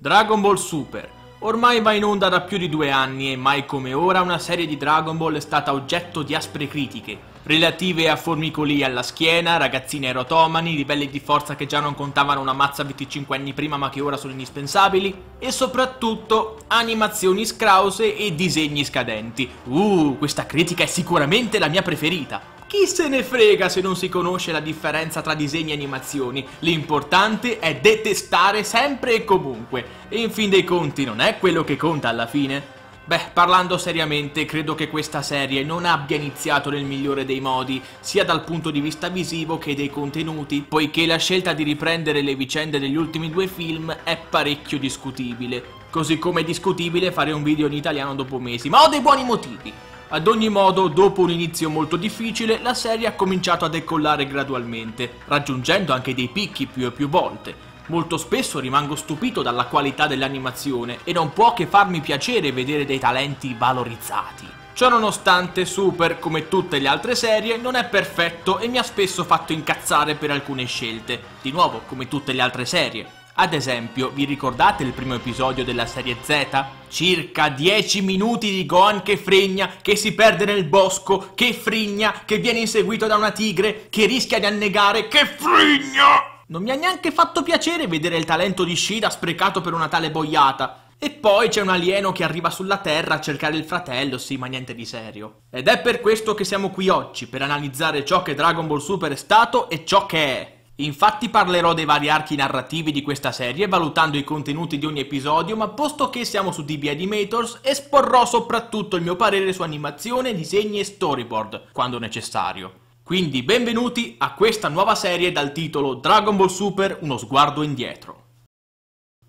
Dragon Ball Super Ormai va in onda da più di due anni e mai come ora una serie di Dragon Ball è stata oggetto di aspre critiche, relative a formicoli alla schiena, ragazzini erotomani, livelli di forza che già non contavano una mazza 25 anni prima ma che ora sono indispensabili, e soprattutto animazioni scrause e disegni scadenti. Uh, questa critica è sicuramente la mia preferita! Chi se ne frega se non si conosce la differenza tra disegni e animazioni? L'importante è detestare sempre e comunque. E in fin dei conti non è quello che conta alla fine. Beh, parlando seriamente, credo che questa serie non abbia iniziato nel migliore dei modi, sia dal punto di vista visivo che dei contenuti, poiché la scelta di riprendere le vicende degli ultimi due film è parecchio discutibile. Così come è discutibile fare un video in italiano dopo mesi, ma ho dei buoni motivi. Ad ogni modo, dopo un inizio molto difficile, la serie ha cominciato a decollare gradualmente, raggiungendo anche dei picchi più e più volte. Molto spesso rimango stupito dalla qualità dell'animazione e non può che farmi piacere vedere dei talenti valorizzati. Ciononostante, Super, come tutte le altre serie, non è perfetto e mi ha spesso fatto incazzare per alcune scelte, di nuovo come tutte le altre serie. Ad esempio, vi ricordate il primo episodio della serie Z? Circa 10 minuti di Gohan che fregna, che si perde nel bosco, che frigna, che viene inseguito da una tigre, che rischia di annegare, che frigna! Non mi ha neanche fatto piacere vedere il talento di Shida sprecato per una tale boiata. E poi c'è un alieno che arriva sulla Terra a cercare il fratello, sì, ma niente di serio. Ed è per questo che siamo qui oggi, per analizzare ciò che Dragon Ball Super è stato e ciò che è. Infatti parlerò dei vari archi narrativi di questa serie valutando i contenuti di ogni episodio ma posto che siamo su DB Animators esporrò soprattutto il mio parere su animazione, disegni e storyboard quando necessario. Quindi benvenuti a questa nuova serie dal titolo Dragon Ball Super Uno sguardo indietro.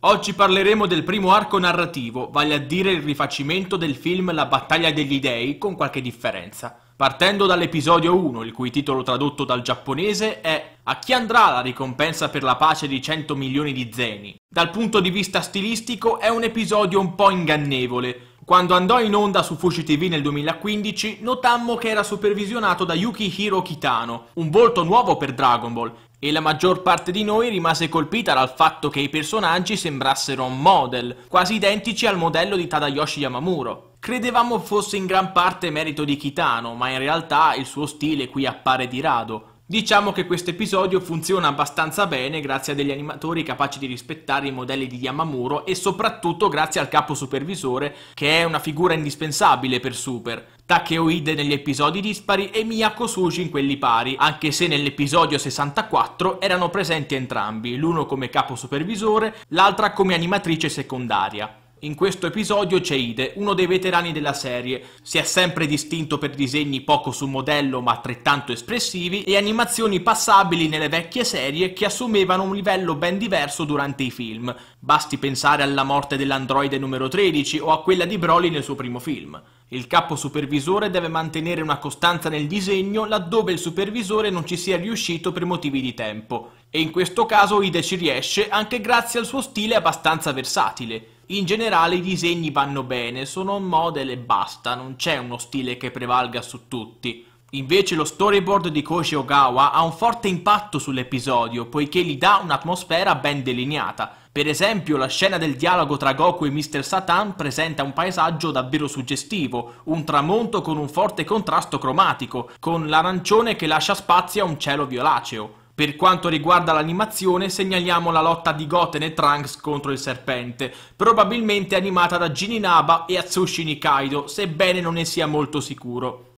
Oggi parleremo del primo arco narrativo, vale a dire il rifacimento del film La battaglia degli dei con qualche differenza Partendo dall'episodio 1, il cui titolo tradotto dal giapponese è A chi andrà la ricompensa per la pace di 100 milioni di zeni? Dal punto di vista stilistico è un episodio un po' ingannevole, quando andò in onda su Fuji TV nel 2015, notammo che era supervisionato da Yukihiro Kitano, un volto nuovo per Dragon Ball, e la maggior parte di noi rimase colpita dal fatto che i personaggi sembrassero model, quasi identici al modello di Tadayoshi Yamamuro. Credevamo fosse in gran parte merito di Kitano, ma in realtà il suo stile qui appare di rado. Diciamo che questo episodio funziona abbastanza bene grazie a degli animatori capaci di rispettare i modelli di Yamamuro e soprattutto grazie al capo supervisore che è una figura indispensabile per Super. Takeo Ide negli episodi dispari e Miyako Sushi in quelli pari, anche se nell'episodio 64 erano presenti entrambi, l'uno come capo supervisore, l'altra come animatrice secondaria. In questo episodio c'è Ide, uno dei veterani della serie. Si è sempre distinto per disegni poco su modello ma altrettanto espressivi e animazioni passabili nelle vecchie serie che assumevano un livello ben diverso durante i film. Basti pensare alla morte dell'androide numero 13 o a quella di Broly nel suo primo film. Il capo supervisore deve mantenere una costanza nel disegno laddove il supervisore non ci sia riuscito per motivi di tempo. E in questo caso Ide ci riesce anche grazie al suo stile abbastanza versatile. In generale i disegni vanno bene, sono model e basta, non c'è uno stile che prevalga su tutti. Invece lo storyboard di Koji Ogawa ha un forte impatto sull'episodio, poiché gli dà un'atmosfera ben delineata. Per esempio, la scena del dialogo tra Goku e Mr. Satan presenta un paesaggio davvero suggestivo, un tramonto con un forte contrasto cromatico, con l'arancione che lascia spazio a un cielo violaceo. Per quanto riguarda l'animazione, segnaliamo la lotta di Goten e Trunks contro il serpente, probabilmente animata da Gini Naba e Atsushi Nikaido, sebbene non ne sia molto sicuro.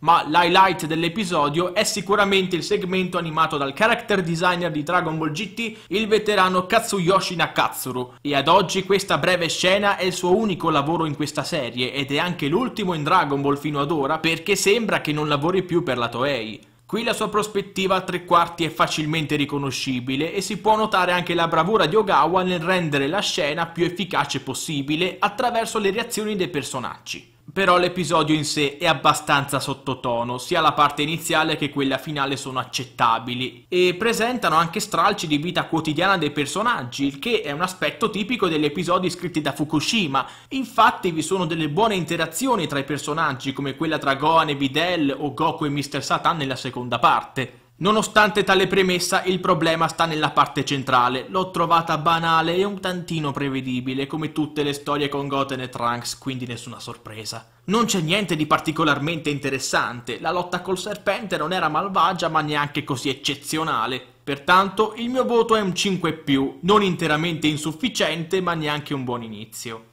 Ma l'highlight dell'episodio è sicuramente il segmento animato dal character designer di Dragon Ball GT, il veterano Katsuyoshi Nakatsuru, e ad oggi questa breve scena è il suo unico lavoro in questa serie ed è anche l'ultimo in Dragon Ball fino ad ora perché sembra che non lavori più per la Toei. Qui la sua prospettiva a tre quarti è facilmente riconoscibile e si può notare anche la bravura di Ogawa nel rendere la scena più efficace possibile attraverso le reazioni dei personaggi. Però l'episodio in sé è abbastanza sottotono, sia la parte iniziale che quella finale sono accettabili, e presentano anche stralci di vita quotidiana dei personaggi, il che è un aspetto tipico degli episodi scritti da Fukushima. Infatti vi sono delle buone interazioni tra i personaggi, come quella tra Gohan e Videl o Goku e Mr. Satan nella seconda parte. Nonostante tale premessa, il problema sta nella parte centrale. L'ho trovata banale e un tantino prevedibile, come tutte le storie con Goten e Trunks, quindi nessuna sorpresa. Non c'è niente di particolarmente interessante, la lotta col serpente non era malvagia ma neanche così eccezionale. Pertanto il mio voto è un 5+, non interamente insufficiente ma neanche un buon inizio.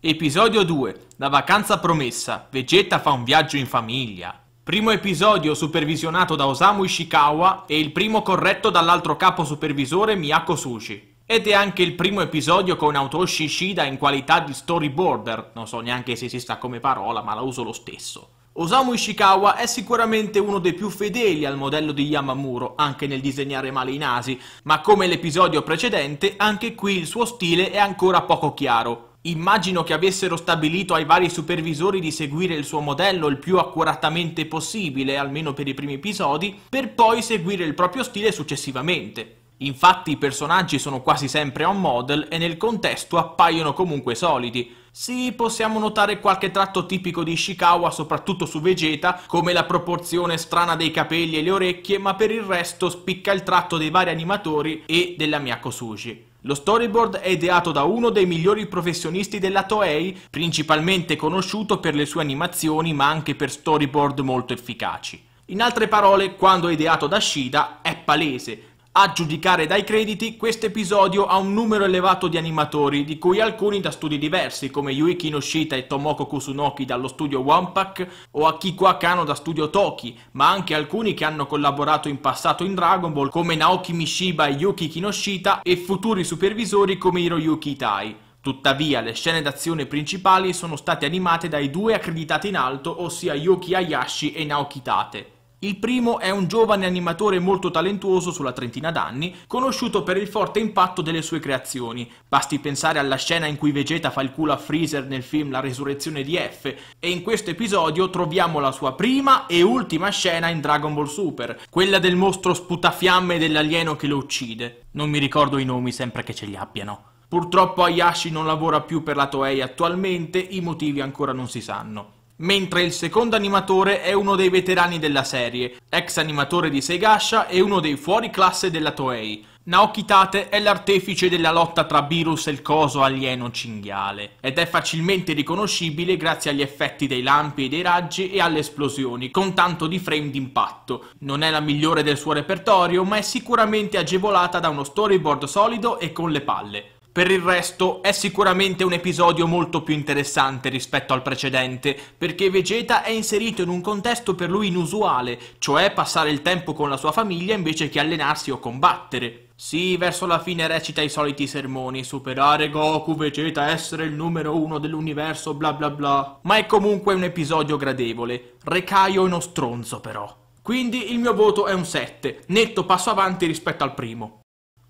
Episodio 2. La vacanza promessa. Vegeta fa un viaggio in famiglia. Primo episodio supervisionato da Osamu Ishikawa e il primo corretto dall'altro capo supervisore Miyako Sushi. Ed è anche il primo episodio con Autoshi Ishida in qualità di storyboarder, non so neanche se esista come parola ma la uso lo stesso. Osamu Ishikawa è sicuramente uno dei più fedeli al modello di Yamamuro, anche nel disegnare male i nasi, ma come l'episodio precedente, anche qui il suo stile è ancora poco chiaro. Immagino che avessero stabilito ai vari supervisori di seguire il suo modello il più accuratamente possibile, almeno per i primi episodi, per poi seguire il proprio stile successivamente. Infatti i personaggi sono quasi sempre on model e nel contesto appaiono comunque solidi. Sì, possiamo notare qualche tratto tipico di Ishikawa, soprattutto su Vegeta, come la proporzione strana dei capelli e le orecchie, ma per il resto spicca il tratto dei vari animatori e della Miyako Sushi. Lo storyboard è ideato da uno dei migliori professionisti della Toei, principalmente conosciuto per le sue animazioni ma anche per storyboard molto efficaci. In altre parole, quando è ideato da Shida è palese a giudicare dai crediti, questo episodio ha un numero elevato di animatori, di cui alcuni da studi diversi, come Yuiki Noshita e Tomoko Kusunoki dallo studio Wampak o Akiko Akano da studio Toki, ma anche alcuni che hanno collaborato in passato in Dragon Ball, come Naoki Mishiba e Yuki Kinoshita, e futuri supervisori come Hiroyuki Itai. Tuttavia, le scene d'azione principali sono state animate dai due accreditati in alto, ossia Yuki Hayashi e Naoki Tate. Il primo è un giovane animatore molto talentuoso sulla trentina d'anni, conosciuto per il forte impatto delle sue creazioni. Basti pensare alla scena in cui Vegeta fa il culo a Freezer nel film La resurrezione di F, e in questo episodio troviamo la sua prima e ultima scena in Dragon Ball Super, quella del mostro sputafiamme dell'alieno che lo uccide. Non mi ricordo i nomi sempre che ce li abbiano. Purtroppo Hayashi non lavora più per la Toei attualmente, i motivi ancora non si sanno mentre il secondo animatore è uno dei veterani della serie, ex animatore di Seigasha e uno dei fuori classe della Toei. Naoki Tate è l'artefice della lotta tra Virus e il coso alieno cinghiale, ed è facilmente riconoscibile grazie agli effetti dei lampi e dei raggi e alle esplosioni, con tanto di frame d'impatto. Non è la migliore del suo repertorio, ma è sicuramente agevolata da uno storyboard solido e con le palle. Per il resto è sicuramente un episodio molto più interessante rispetto al precedente, perché Vegeta è inserito in un contesto per lui inusuale, cioè passare il tempo con la sua famiglia invece che allenarsi o combattere. Sì, verso la fine recita i soliti sermoni, superare Goku, Vegeta, essere il numero uno dell'universo, bla bla bla. Ma è comunque un episodio gradevole. Recaio uno stronzo però. Quindi il mio voto è un 7, netto passo avanti rispetto al primo.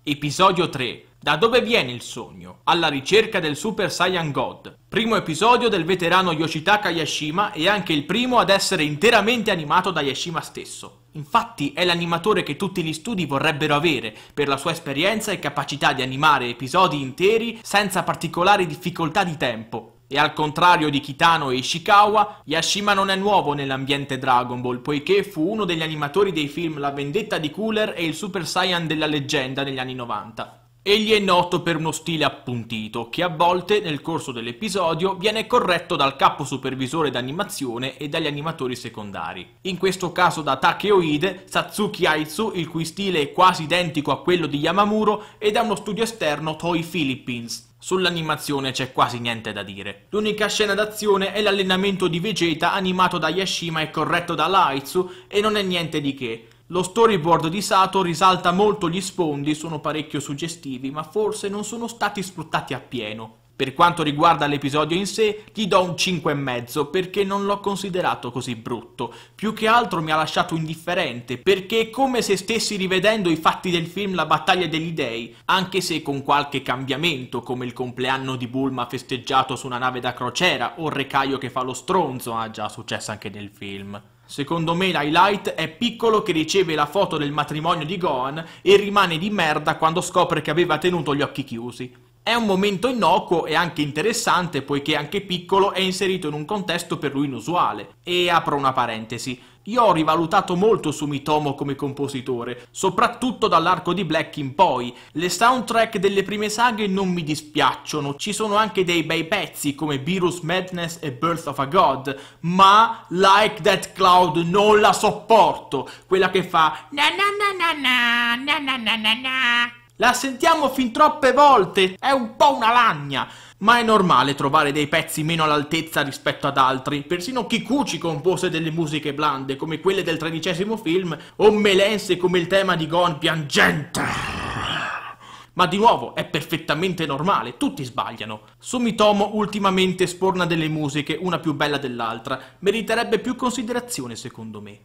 Episodio 3 da dove viene il sogno? Alla ricerca del Super Saiyan God, primo episodio del veterano Yoshitaka Yashima e anche il primo ad essere interamente animato da Yashima stesso. Infatti è l'animatore che tutti gli studi vorrebbero avere per la sua esperienza e capacità di animare episodi interi senza particolari difficoltà di tempo. E al contrario di Kitano e Ishikawa, Yashima non è nuovo nell'ambiente Dragon Ball, poiché fu uno degli animatori dei film La vendetta di Cooler e il Super Saiyan della leggenda negli anni 90. Egli è noto per uno stile appuntito, che a volte, nel corso dell'episodio, viene corretto dal capo supervisore d'animazione e dagli animatori secondari. In questo caso da Takeoide, Satsuki Aizu, il cui stile è quasi identico a quello di Yamamuro, e da uno studio esterno Toy Philippines. Sull'animazione c'è quasi niente da dire. L'unica scena d'azione è l'allenamento di Vegeta animato da Yashima e corretto da Laizu e non è niente di che. Lo storyboard di Sato risalta molto gli sfondi, sono parecchio suggestivi, ma forse non sono stati sfruttati appieno. Per quanto riguarda l'episodio in sé, gli do un 5,5 perché non l'ho considerato così brutto. Più che altro mi ha lasciato indifferente, perché è come se stessi rivedendo i fatti del film La battaglia degli dei, anche se con qualche cambiamento, come il compleanno di Bulma festeggiato su una nave da crociera o il Recaio che fa lo stronzo, ah già, successo anche nel film. Secondo me l'highlight è Piccolo che riceve la foto del matrimonio di Gohan e rimane di merda quando scopre che aveva tenuto gli occhi chiusi. È un momento innocuo e anche interessante poiché anche Piccolo è inserito in un contesto per lui inusuale. E apro una parentesi. Io ho rivalutato molto Sumitomo come compositore, soprattutto dall'arco di Black in poi. Le soundtrack delle prime saghe non mi dispiacciono, ci sono anche dei bei pezzi come Virus Madness e Birth of a God, ma Like That Cloud non la sopporto, quella che fa na na na na na na na na na La sentiamo fin troppe volte, è un po' una lagna ma è normale trovare dei pezzi meno all'altezza rispetto ad altri. Persino Kikuchi compose delle musiche blande, come quelle del tredicesimo film, o melense come il tema di Gon piangente. Ma di nuovo, è perfettamente normale, tutti sbagliano. Sumitomo ultimamente sporna delle musiche, una più bella dell'altra, meriterebbe più considerazione secondo me.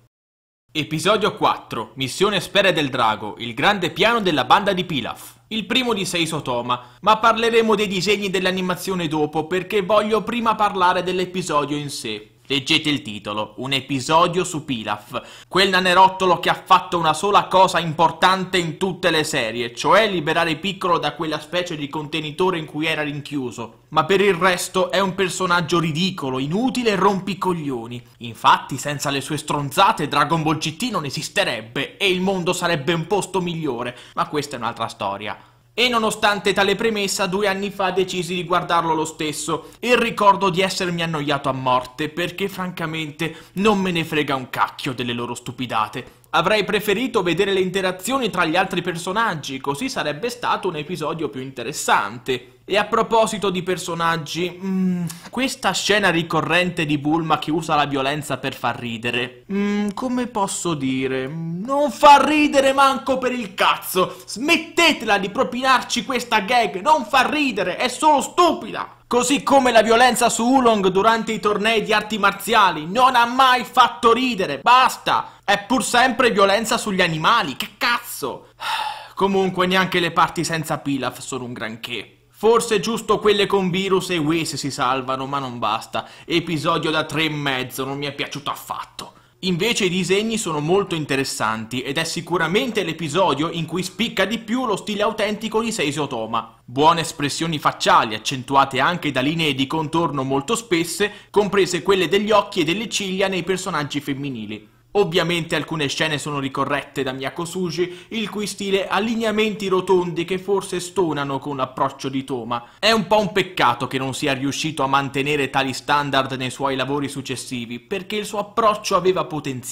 Episodio 4 Missione Spere del Drago, il grande piano della banda di Pilaf il primo di Sei Sotoma, ma parleremo dei disegni dell'animazione dopo perché voglio prima parlare dell'episodio in sé. Leggete il titolo, un episodio su Pilaf, quel nanerottolo che ha fatto una sola cosa importante in tutte le serie, cioè liberare Piccolo da quella specie di contenitore in cui era rinchiuso. Ma per il resto è un personaggio ridicolo, inutile e rompicoglioni. Infatti senza le sue stronzate Dragon Ball GT non esisterebbe e il mondo sarebbe un posto migliore, ma questa è un'altra storia e nonostante tale premessa due anni fa decisi di guardarlo lo stesso e ricordo di essermi annoiato a morte perché francamente non me ne frega un cacchio delle loro stupidate. Avrei preferito vedere le interazioni tra gli altri personaggi, così sarebbe stato un episodio più interessante. E a proposito di personaggi, mh, mm, questa scena ricorrente di Bulma che usa la violenza per far ridere, mh, mm, come posso dire? Non fa ridere manco per il cazzo! Smettetela di propinarci questa gag, non fa ridere, è solo stupida! Così come la violenza su Ulong durante i tornei di arti marziali non ha mai fatto ridere, basta! È pur sempre violenza sugli animali, che cazzo! Comunque neanche le parti senza pilaf sono un granché. Forse giusto quelle con Virus e Wes si salvano, ma non basta. Episodio da tre e mezzo, non mi è piaciuto affatto. Invece i disegni sono molto interessanti ed è sicuramente l'episodio in cui spicca di più lo stile autentico di Seisei Otoma. Buone espressioni facciali accentuate anche da linee di contorno molto spesse, comprese quelle degli occhi e delle ciglia nei personaggi femminili. Ovviamente alcune scene sono ricorrette da Miyako Suji, il cui stile ha lineamenti rotondi che forse stonano con l'approccio di Toma. È un po' un peccato che non sia riuscito a mantenere tali standard nei suoi lavori successivi, perché il suo approccio aveva potenziale.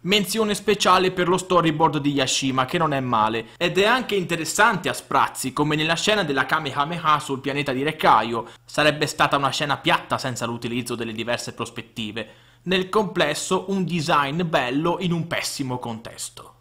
Menzione speciale per lo storyboard di Yashima, che non è male, ed è anche interessante a sprazzi, come nella scena della Kamehameha sul pianeta di Rekkaio. Sarebbe stata una scena piatta senza l'utilizzo delle diverse prospettive nel complesso un design bello in un pessimo contesto.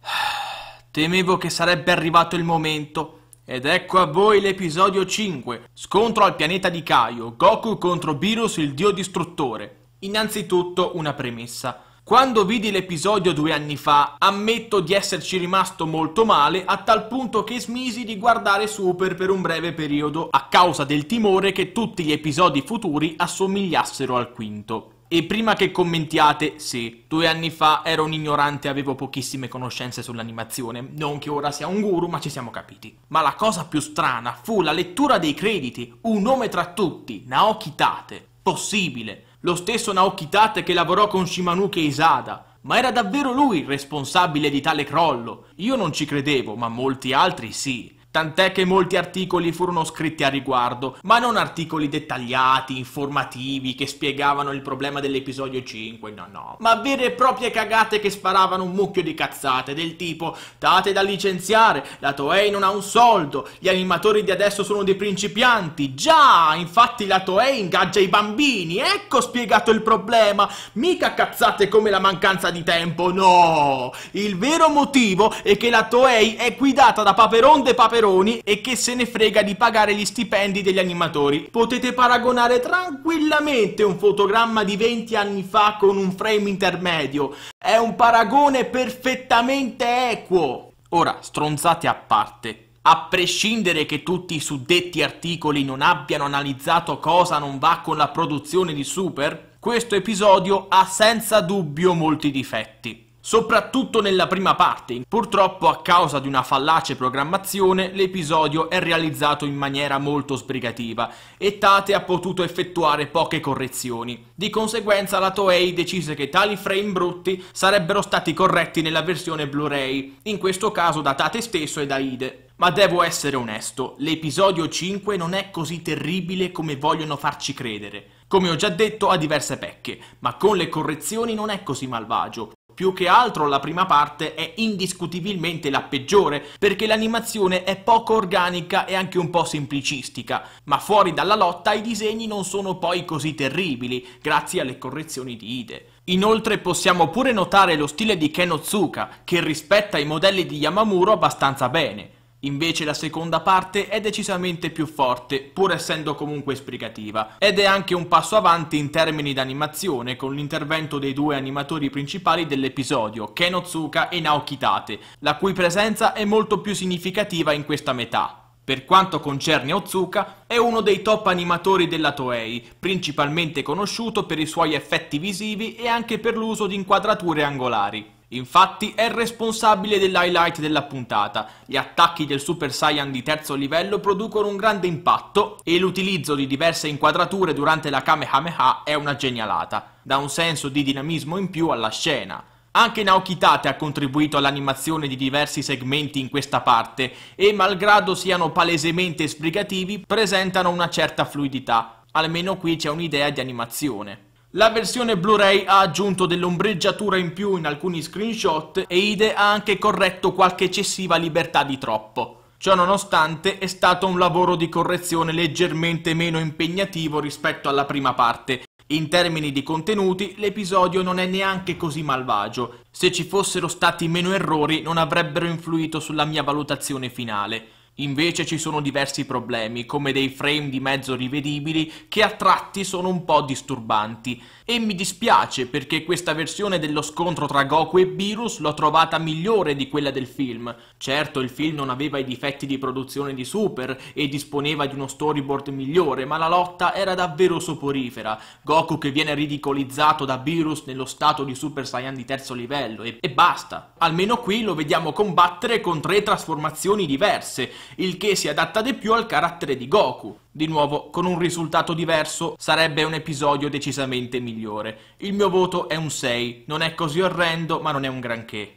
Temevo che sarebbe arrivato il momento, ed ecco a voi l'episodio 5, scontro al pianeta di Kaio, Goku contro Beerus il dio distruttore. Innanzitutto una premessa. Quando vidi l'episodio due anni fa, ammetto di esserci rimasto molto male a tal punto che smisi di guardare Super per un breve periodo a causa del timore che tutti gli episodi futuri assomigliassero al quinto. E prima che commentiate, sì, due anni fa ero un ignorante e avevo pochissime conoscenze sull'animazione, non che ora sia un guru, ma ci siamo capiti. Ma la cosa più strana fu la lettura dei crediti, un nome tra tutti, Naoki Tate. Possibile, lo stesso Naoki Tate che lavorò con Shimanuke Isada. Ma era davvero lui il responsabile di tale crollo? Io non ci credevo, ma molti altri sì tant'è che molti articoli furono scritti a riguardo, ma non articoli dettagliati, informativi, che spiegavano il problema dell'episodio 5, no no, ma vere e proprie cagate che sparavano un mucchio di cazzate, del tipo «Tate da licenziare, la Toei non ha un soldo, gli animatori di adesso sono dei principianti, già, infatti la Toei ingaggia i bambini, ecco spiegato il problema, mica cazzate come la mancanza di tempo, no! Il vero motivo è che la Toei è guidata da paperonde de Paperon Cameroni e che se ne frega di pagare gli stipendi degli animatori. Potete paragonare tranquillamente un fotogramma di 20 anni fa con un frame intermedio. È un paragone perfettamente equo. Ora, stronzate a parte. A prescindere che tutti i suddetti articoli non abbiano analizzato cosa non va con la produzione di Super, questo episodio ha senza dubbio molti difetti. Soprattutto nella prima parte, purtroppo a causa di una fallace programmazione l'episodio è realizzato in maniera molto sbrigativa e Tate ha potuto effettuare poche correzioni. Di conseguenza la Toei decise che tali frame brutti sarebbero stati corretti nella versione Blu-ray, in questo caso da Tate stesso e da Ide. Ma devo essere onesto, l'episodio 5 non è così terribile come vogliono farci credere. Come ho già detto ha diverse pecche, ma con le correzioni non è così malvagio, più che altro la prima parte è indiscutibilmente la peggiore, perché l'animazione è poco organica e anche un po' semplicistica, ma fuori dalla lotta i disegni non sono poi così terribili, grazie alle correzioni di Ide. Inoltre possiamo pure notare lo stile di Ken Ozuka, che rispetta i modelli di Yamamuro abbastanza bene. Invece la seconda parte è decisamente più forte, pur essendo comunque esplicativa, ed è anche un passo avanti in termini di animazione con l'intervento dei due animatori principali dell'episodio, Ken Otsuka e Naoki Tate, la cui presenza è molto più significativa in questa metà. Per quanto concerne Otsuka, è uno dei top animatori della Toei, principalmente conosciuto per i suoi effetti visivi e anche per l'uso di inquadrature angolari. Infatti è responsabile dell'highlight della puntata. Gli attacchi del Super Saiyan di terzo livello producono un grande impatto e l'utilizzo di diverse inquadrature durante la Kamehameha è una genialata. Dà un senso di dinamismo in più alla scena. Anche Naoki Tate ha contribuito all'animazione di diversi segmenti in questa parte e, malgrado siano palesemente esplicativi, presentano una certa fluidità. Almeno qui c'è un'idea di animazione. La versione Blu-ray ha aggiunto dell'ombreggiatura in più in alcuni screenshot e IDE ha anche corretto qualche eccessiva libertà di troppo. Ciò nonostante è stato un lavoro di correzione leggermente meno impegnativo rispetto alla prima parte. In termini di contenuti l'episodio non è neanche così malvagio. Se ci fossero stati meno errori non avrebbero influito sulla mia valutazione finale. Invece ci sono diversi problemi, come dei frame di mezzo rivedibili che a tratti sono un po' disturbanti. E mi dispiace perché questa versione dello scontro tra Goku e Beerus l'ho trovata migliore di quella del film. Certo, il film non aveva i difetti di produzione di Super e disponeva di uno storyboard migliore, ma la lotta era davvero soporifera. Goku che viene ridicolizzato da Beerus nello stato di Super Saiyan di terzo livello e, e basta. Almeno qui lo vediamo combattere con tre trasformazioni diverse il che si adatta di più al carattere di Goku. Di nuovo, con un risultato diverso sarebbe un episodio decisamente migliore. Il mio voto è un 6, non è così orrendo, ma non è un granché.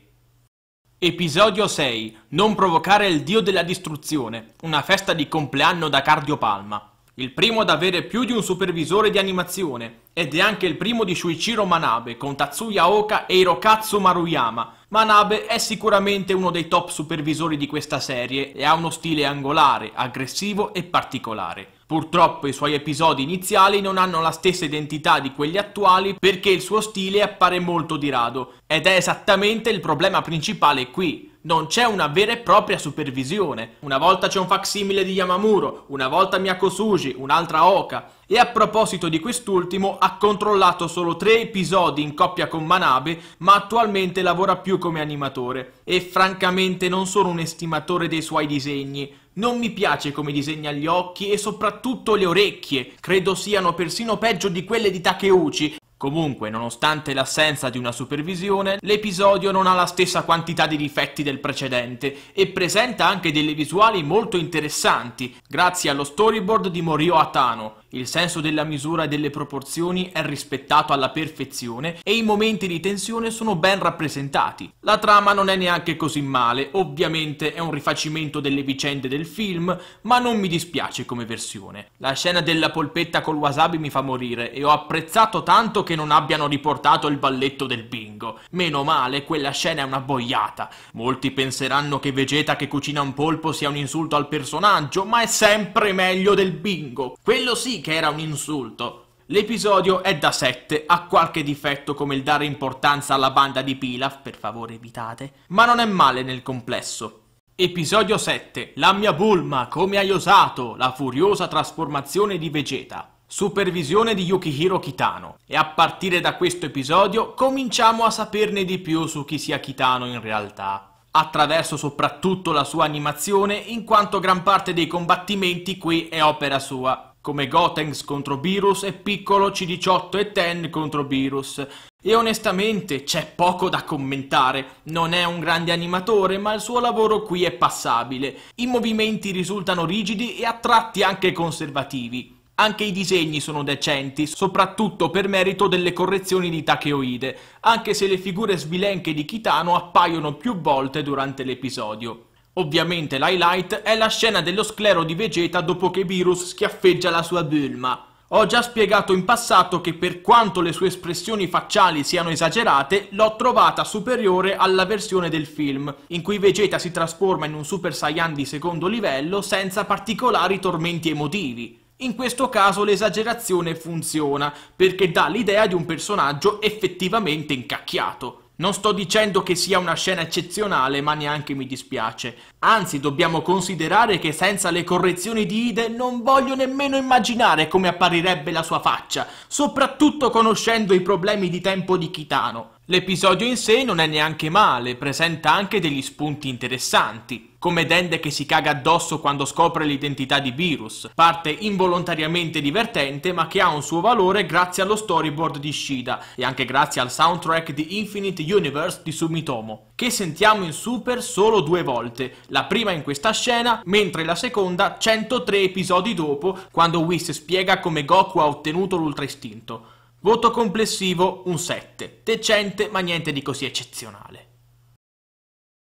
Episodio 6. Non provocare il dio della distruzione. Una festa di compleanno da Cardiopalma. Il primo ad avere più di un supervisore di animazione, ed è anche il primo di Shuichiro Manabe con Tatsuya Oka e Hirokazu Maruyama, Manabe è sicuramente uno dei top supervisori di questa serie e ha uno stile angolare, aggressivo e particolare. Purtroppo i suoi episodi iniziali non hanno la stessa identità di quelli attuali perché il suo stile appare molto di rado ed è esattamente il problema principale qui. Non c'è una vera e propria supervisione. Una volta c'è un facsimile di Yamamuro, una volta Miyakosugi, un'altra Oka. E a proposito di quest'ultimo, ha controllato solo tre episodi in coppia con Manabe, ma attualmente lavora più come animatore. E francamente non sono un estimatore dei suoi disegni. Non mi piace come disegna gli occhi e soprattutto le orecchie, credo siano persino peggio di quelle di Takeuchi Comunque, nonostante l'assenza di una supervisione, l'episodio non ha la stessa quantità di difetti del precedente e presenta anche delle visuali molto interessanti, grazie allo storyboard di Morio Atano, il senso della misura e delle proporzioni è rispettato alla perfezione e i momenti di tensione sono ben rappresentati. La trama non è neanche così male, ovviamente è un rifacimento delle vicende del film, ma non mi dispiace come versione. La scena della polpetta col wasabi mi fa morire e ho apprezzato tanto che non abbiano riportato il balletto del bingo. Meno male, quella scena è una boiata. Molti penseranno che Vegeta che cucina un polpo sia un insulto al personaggio, ma è sempre meglio del bingo. Quello sì che era un insulto. L'episodio è da 7, ha qualche difetto come il dare importanza alla banda di Pilaf, per favore evitate, ma non è male nel complesso. Episodio 7. La mia Bulma, come hai osato? La furiosa trasformazione di Vegeta. Supervisione di Yukihiro Kitano. E a partire da questo episodio cominciamo a saperne di più su chi sia Kitano in realtà attraverso soprattutto la sua animazione, in quanto gran parte dei combattimenti qui è opera sua come Gotenks contro Virus e Piccolo C18 e Ten contro Virus. E onestamente c'è poco da commentare, non è un grande animatore ma il suo lavoro qui è passabile, i movimenti risultano rigidi e a tratti anche conservativi. Anche i disegni sono decenti, soprattutto per merito delle correzioni di Takeoide, anche se le figure sbilenche di Kitano appaiono più volte durante l'episodio. Ovviamente l'highlight è la scena dello sclero di Vegeta dopo che Virus schiaffeggia la sua Bulma. Ho già spiegato in passato che per quanto le sue espressioni facciali siano esagerate, l'ho trovata superiore alla versione del film, in cui Vegeta si trasforma in un Super Saiyan di secondo livello senza particolari tormenti emotivi. In questo caso l'esagerazione funziona, perché dà l'idea di un personaggio effettivamente incacchiato. Non sto dicendo che sia una scena eccezionale, ma neanche mi dispiace. Anzi, dobbiamo considerare che senza le correzioni di Ide non voglio nemmeno immaginare come apparirebbe la sua faccia, soprattutto conoscendo i problemi di tempo di Kitano. L'episodio in sé non è neanche male, presenta anche degli spunti interessanti, come Dende che si caga addosso quando scopre l'identità di Virus, parte involontariamente divertente ma che ha un suo valore grazie allo storyboard di Shida e anche grazie al soundtrack di Infinite Universe di Sumitomo, che sentiamo in Super solo due volte, la prima in questa scena, mentre la seconda 103 episodi dopo, quando Whis spiega come Goku ha ottenuto l'ultra istinto. Voto complessivo un 7, decente ma niente di così eccezionale.